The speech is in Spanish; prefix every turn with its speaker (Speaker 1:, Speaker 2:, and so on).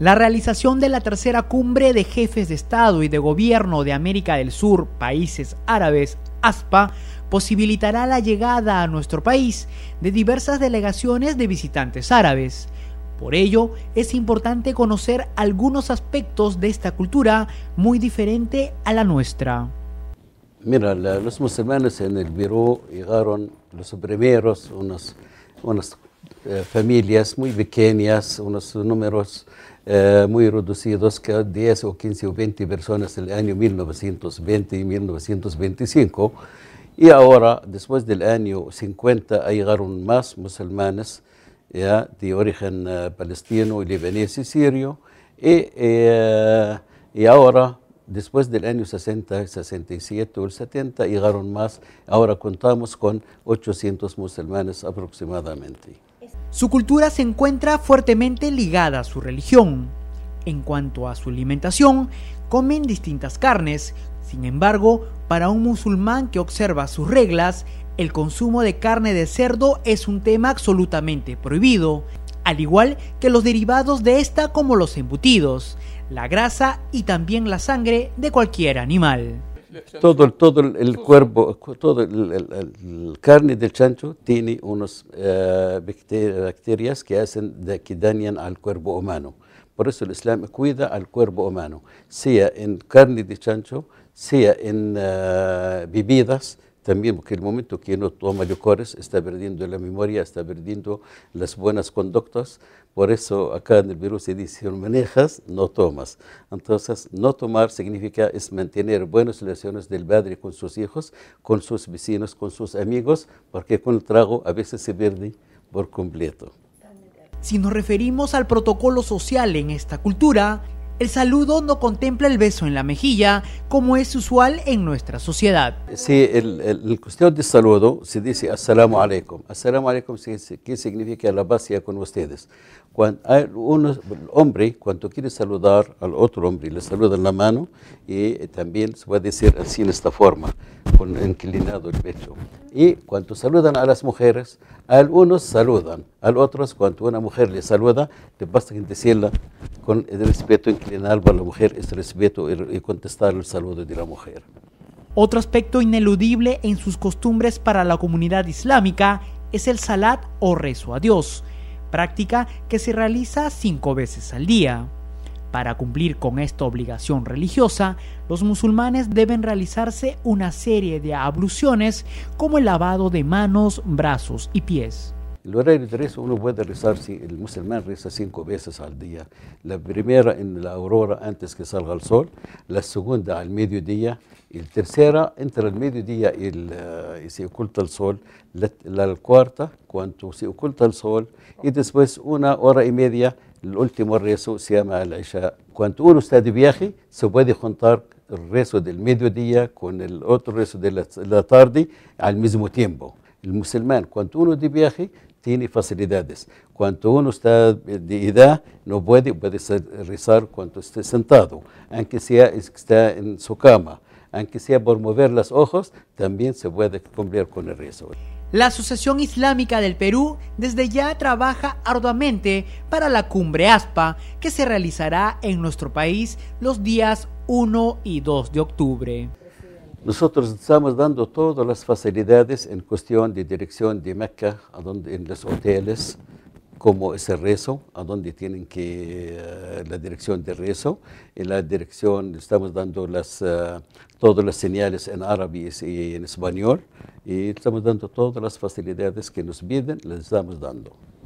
Speaker 1: La realización de la tercera cumbre de jefes de Estado y de Gobierno de América del Sur, países árabes, ASPA, posibilitará la llegada a nuestro país de diversas delegaciones de visitantes árabes. Por ello, es importante conocer algunos aspectos de esta cultura muy diferente a la nuestra.
Speaker 2: Mira, los musulmanes en el Perú llegaron los primeros, unos, eh, familias muy pequeñas, unos números eh, muy reducidos, que 10 o 15 o 20 personas en el año 1920 y 1925. Y ahora, después del año 50, llegaron más musulmanes de origen eh, palestino, libanés y sirio. Y, ahora después del año 60, 67 o 70 llegaron más. Ahora contamos con 800 musulmanes aproximadamente.
Speaker 1: Su cultura se encuentra fuertemente ligada a su religión. En cuanto a su alimentación, comen distintas carnes. Sin embargo, para un musulmán que observa sus reglas, el consumo de carne de cerdo es un tema absolutamente prohibido, al igual que los derivados de esta como los embutidos, la grasa y también la sangre de cualquier animal.
Speaker 2: todo, el, todo el cuerpo, todo el, el, el carne del chancho tiene unas uh, bacterias que hacen de, que dañan al cuerpo humano. Por eso el Islam cuida al cuerpo humano, sea en carne de chancho, sea en uh, bebidas, también, porque el momento que no toma licores está perdiendo la memoria, está perdiendo las buenas conductas. Por eso acá en el virus se dice, si manejas, no tomas. Entonces, no tomar significa es mantener buenas relaciones del padre con sus hijos, con sus vecinos, con sus amigos, porque con el trago a veces se pierde por completo.
Speaker 1: Si nos referimos al protocolo social en esta cultura, el saludo no contempla el beso en la mejilla, como es usual en nuestra sociedad.
Speaker 2: Sí, el, cuestión de saludo se dice Assalamu alaikum. Assalamu alaikum ¿qué significa la base con ustedes. Cuando uno, el hombre, cuando quiere saludar al otro hombre, le saluda en la mano y eh, también se puede decir así en esta forma, con inclinado el pecho. Y cuando saludan a las mujeres, algunos saludan, al otros cuando una mujer le saluda, te basta decirle con el respeto inclinado a la mujer, es este respeto y contestar el saludo de la mujer.
Speaker 1: Otro aspecto ineludible en sus costumbres para la comunidad islámica es el salat o rezo a Dios, práctica que se realiza cinco veces al día. Para cumplir con esta obligación religiosa, los musulmanes deben realizarse una serie de abluciones como el lavado de manos, brazos y pies.
Speaker 2: الوراي الدريس اونو بودر ريسارسي المسلمان ريساسين كوبيس سالديا لا بريميرا ان الاورورا انتس كي سالغا السول لا سكوندا على الميديو دي الترسيرا انتر الميديو دي سي كولتا السول لا الكوارتا كوانتو سي كولتا السول اي ديسبيس اونا اورا اي ميديا الالتيمو ريسو سياما العشاء كوانتو اونو ستاد بياخي سوبادي خونتار الريسو دي الميديو دي كون الاوتو ريسو دي لا تاردي على الميزمو تيمبو المسلمان كوانتونو دي بياخي tiene facilidades. cuando uno está de edad, no puede, puede rezar cuando esté sentado, aunque sea está en su cama, aunque sea por mover los ojos, también se puede cumplir con el rezo.
Speaker 1: La Asociación Islámica del Perú desde ya trabaja arduamente para la cumbre ASPA que se realizará en nuestro país los días 1
Speaker 2: y 2 de octubre. Nosotros estamos dando todas las facilidades en cuestión de dirección de Mecca, en los hoteles, como es el rezo, a tienen que eh, la dirección de rezo, en la dirección estamos dando las eh, todas las señales en árabe y en español y estamos dando todas las facilidades que nos piden, las estamos dando.